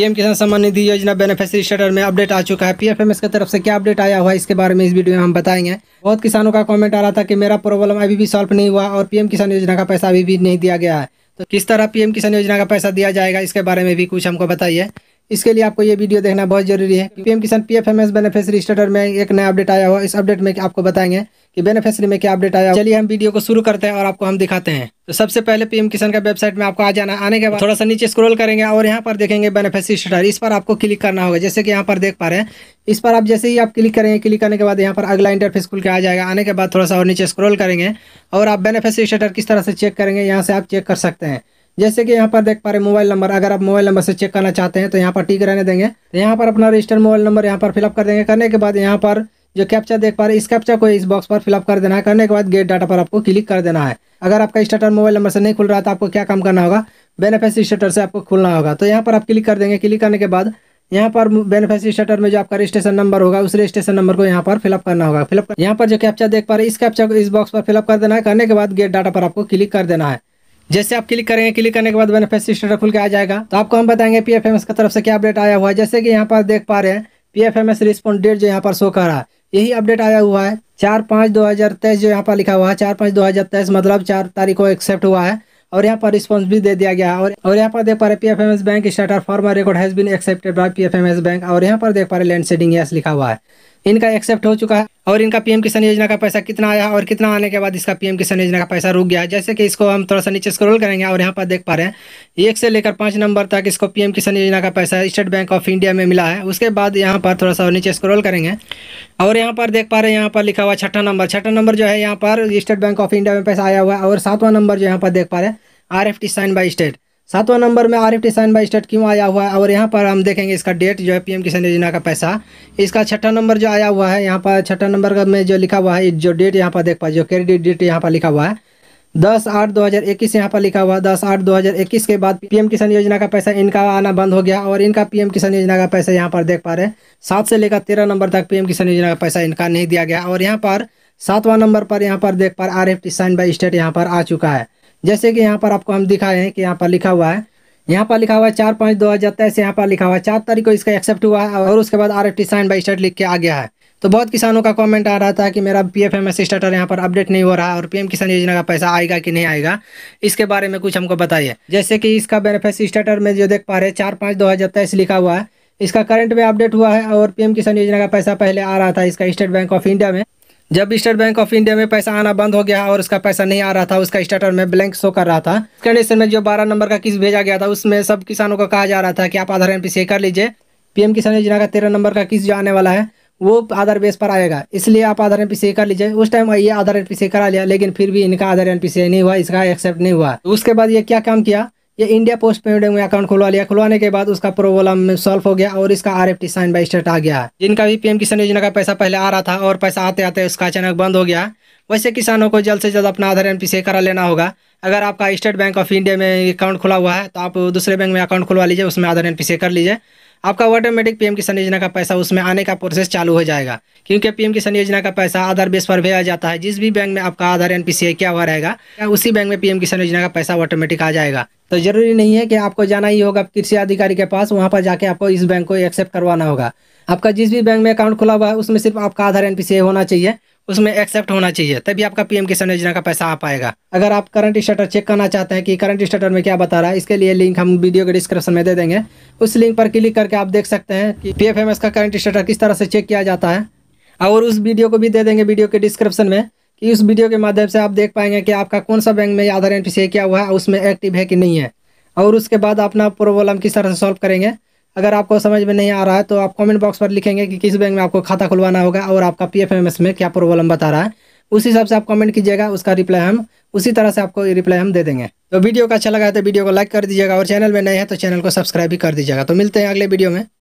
PM किसान Samman Nidhi Yojana beneficiary शटर में अपडेट आ चुका है पीएफएमएस की तरफ से क्या अपडेट आया हुआ है इसके बारे में इस वीडियो में हम बताएंगे बहुत किसानों का कमेंट आ रहा था कि मेरा प्रॉब्लम अभी भी सॉल्व नहीं हुआ और पीएम किसान योजना का पैसा अभी भी नहीं दिया गया है तो किस तरह पीएम किसान योजना का पैसा दिया जाएगा इसके बारे में भी कुछ हमको बताइए इसके लिए आपको ये वीडियो देखना बहुत जरूरी है पीएम किसान पीएफएमएस बेनिफिशियरी स्टेटर में एक नया अपडेट आया हुआ इस अपडेट में आपको बताएंगे कि बेनिफिशरी में क्या अपडेट आया चलिए हम वीडियो को शुरू करते हैं और आपको हम दिखाते हैं तो सबसे पहले पीएम किसान का वेबसाइट में आपको आ जाना आने के बाद थोड़ा सा नीचे स्क्रॉल करेंगे और यहाँ पर देखेंगे बेनिफिशरी स्टार इस पर आपको क्लिक करना होगा जैसे कि यहाँ पर देख पा रहे हैं इस पर आप जैसे ही आप क्लिक करेंगे क्लिक करने के बाद यहाँ पर अगला इंटरफेस खुल के आ जाएगा आने के बाद थोड़ा सा और नीचे स्क्रोल करेंगे और आप बेनिफिशरी स्टार किस तरह से चेक करेंगे यहाँ से आप चेक कर सकते हैं जैसे कि यहाँ पर देख पा रहे मोबाइल नंबर अगर आप मोबाइल नंबर से चेक करना चाहते हैं तो यहाँ पर टिक रहने देंगे तो यहाँ पर अपना रजिस्टर मोबाइल नंबर यहाँ पर फिलअप कर देंगे करने के बाद यहाँ पर जो कैप्चा देख पा रहे इस कैप्चा को इस बॉक्स पर फिलअप कर देना है करने के बाद गेट डाटा पर आपको क्लिक कर देना है अगर आपका स्टार्टर मोबाइल नंबर से नहीं खुल रहा तो आपको क्या काम करना होगा बेनिफिस स्टार्टर से आपको खुलना होगा तो यहाँ पर आप क्लिक कर देंगे क्लिक करने के बाद यहाँ पर बेनिफिस स्टार्टर में जो आपका रजिस्ट्रेशन नंबर होगा उस रजिस्ट्रेशन नंबर को यहाँ पर फिलअप करना होगा फिलअप यहाँ पर जो कैप्चा देख पा रहे इस कैप्चा को इस बॉक्स पर फिलअप कर देना है करने के बाद गेट डाटा पर आपको क्लिक कर देना है जैसे आप क्लिक करेंगे क्लिक करने के बाद बेनिफिस स्टार्टर खुल के आ जाएगा तो आपको हम बताएंगे पी एफ की तरफ से क्या अपडेट आया हुआ है जैसे कि यहाँ पर देख पा रहे हैं पी एफ रिस्पॉन्स डेट जो यहाँ पर शो कर रहा है यही अपडेट आया हुआ है चार पाँच दो हज़ार तेईस जो यहाँ पर लिखा हुआ है चार पाँच दो हज़ार तेईस मतलब चार तारीख को एक्सेप्ट हुआ है और यहाँ पर रिस्पॉन्स भी दे दिया गया है और और यहाँ पर देख पा रहे P F M S bank स्टार्टर farmer record has been accepted by P F M S bank और यहाँ पर देख पा रहे लैंड सेडिंग यस लिखा हुआ है इनका एक्सेप्ट हो चुका है और इनका पीएम किसान योजना का पैसा कितना आया और कितना आने के बाद इसका पीएम किसान योजना का पैसा रुक गया जैसे कि इसको हम थोड़ा सा नीचे स्क्रॉल करेंगे और यहाँ पर देख पा रहे हैं एक से लेकर पाँच नंबर तक इसको पीएम किसान योजना का पैसा स्टेट बैंक ऑफ इंडिया में मिला है उसके बाद यहाँ पर थोड़ा सा नीचे स्क्रोल करेंगे और यहाँ पर देख पा रहे हैं यहाँ पर लिखा हुआ छठा नंबर छठा नंबर जो है यहाँ पर स्टेट बैंक ऑफ इंडिया में पैसा आया हुआ है और सातवां नंबर जो यहाँ पर देख पा रहे हैं R F T sign by state सातवां नंबर में R F T sign by state क्यों आया हुआ है और यहाँ पर हम देखेंगे इसका डेट जो है पीएम किसान योजना का पैसा इसका छठा नंबर जो आया हुआ है यहाँ पर छठा नंबर का में जो लिखा हुआ है जो डेट यहाँ पर देख पाए जो क्रेडिट डेट यहाँ पर लिखा हुआ है दस आठ दो हज़ार इक्कीस यहाँ पर लिखा हुआ दस आठ दो हज़ार इक्कीस के बाद पीएम किसान योजना का पैसा इनका आना बंद हो गया और इनका पीएम किसान योजना का पैसा यहाँ पर देख पा रहे हैं सात से लेकर तेरह नंबर तक पीएम किसान योजना का पैसा इनका नहीं दिया गया और यहाँ पर सातवां नंबर पर यहाँ पर देख पा रहे R F T sign by state यहाँ पर आ चुका है जैसे कि यहाँ पर आपको हम दिखाए हैं कि यहाँ पर लिखा हुआ है यहाँ पर लिखा हुआ है चार पाँच दो हज़ार तेईस यहाँ पर लिखा हुआ है चार तारीख को इसका एक्सेप्ट हुआ है और उसके बाद R F T sign by state लिख के आ गया है तो बहुत किसानों का कमेंट आ रहा था कि मेरा P F M S status यहाँ पर अपडेट नहीं हो रहा और पीएम किसान योजना का पैसा आएगा कि नहीं आएगा इसके बारे में कुछ हमको बताइए जैसे कि इसका बेनिफिट स्टेटर में जो देख पा रहे चार पाँच दो हज़ार तेईस लिखा हुआ है इसका करंट में अपडेट हुआ है और पीएम किसान योजना का पैसा पहले आ रहा था इसका स्टेट बैंक ऑफ इंडिया में जब स्टेट बैंक ऑफ इंडिया में पैसा आना बंद हो गया और उसका पैसा नहीं आ रहा था उसका स्टेटर में ब्लैंक शो कर रहा था कंडीशन में जो बारह नंबर का किस भेजा गया था उसमें सब किसानों को कहा जा रहा था कि आप आधार एम कर लीजिए पीएम किसान योजना का तेरह नंबर का किस जो आने वाला है वो आधार बेस पर आएगा इसलिए आप आधार एन कर लीजिए उस टाइम ये आधार एन करा लिया लेकिन फिर भी इनका आधार एन नहीं हुआ इसका एक्सेप्ट नहीं हुआ उसके बाद ये क्या काम किया ये इंडिया पोस्ट पेमेंट बैंक में अकाउंट खुलवा लिया खुलवाने के बाद उसका प्रॉब्लम सॉल्व हो गया और इसका आरएफटी साइन बाई स्टेट आ गया जिनका भी पीएम किसान योजना का पैसा पहले आ रहा था और पैसा आते आते उसका अचानक बंद हो गया वैसे किसानों को जल्द से जल्द अपना आधार एन पी करा लेना होगा अगर आपका स्टेट बैंक ऑफ इंडिया में अकाउंट खुला हुआ है तो आप दूसरे बैंक में अकाउंट खुलवा लीजिए उसमें आधार एन पी कर लीजिए आपका ऑटोमेटिक पीएम किसान योजना का पैसा उसमें आने का प्रोसेस चालू हो जाएगा क्योंकि पीएम किसान योजना का पैसा आधार बेस पर भेजा जाता है जिस भी बैंक में आपका आधार एन एनपीसीआई क्या हुआ रहेगा उसी बैंक में पीएम किसान योजना का पैसा ऑटोमेटिक आ जाएगा तो ज़रूरी नहीं है कि आपको जाना ही होगा कृषि अधिकारी के पास वहाँ पर जाके आपको इस बैंक को एक्सेप्ट करवाना होगा आपका जिस भी बैंक में अकाउंट खुला हुआ है उसमें सिर्फ आपका आधार एन होना चाहिए उसमें एक्सेप्ट होना चाहिए तभी आपका पीएम किसान योजना का पैसा आ पाएगा अगर आप करंट स्टेटर चेक करना चाहते हैं कि करंट स्टेटर में क्या बता रहा है इसके लिए लिंक हम वीडियो के डिस्क्रिप्शन में दे देंगे उस लिंक पर क्लिक करके आप देख सकते हैं कि पी का करंट स्टेटर किस तरह से चेक किया जाता है और उस वीडियो को भी दे देंगे वीडियो के डिस्क्रिप्शन में कि इस वीडियो के माध्यम से आप देख पाएंगे कि आपका कौन सा बैंक में आधार एंट्री से किया हुआ है उसमें एक्टिव है कि नहीं है और उसके बाद अपना प्रॉब्लम किस तरह से सॉल्व करेंगे अगर आपको समझ में नहीं आ रहा है तो आप कमेंट बॉक्स पर लिखेंगे कि किस बैंक में आपको खाता खुलवाना होगा और आपका पीएफएमएस में क्या प्रॉब्लम बता रहा है उस हिसाब से आप कमेंट कीजिएगा उसका रिप्लाई हम उसी तरह से आपको रिप्लाई हम दे देंगे तो वीडियो का अच्छा लगा है तो वीडियो को लाइक कर दीजिएगा और चैनल में नए हैं तो चैनल को सब्सक्राइब भी कर दीजिएगा तो मिलते हैं अगले वीडियो में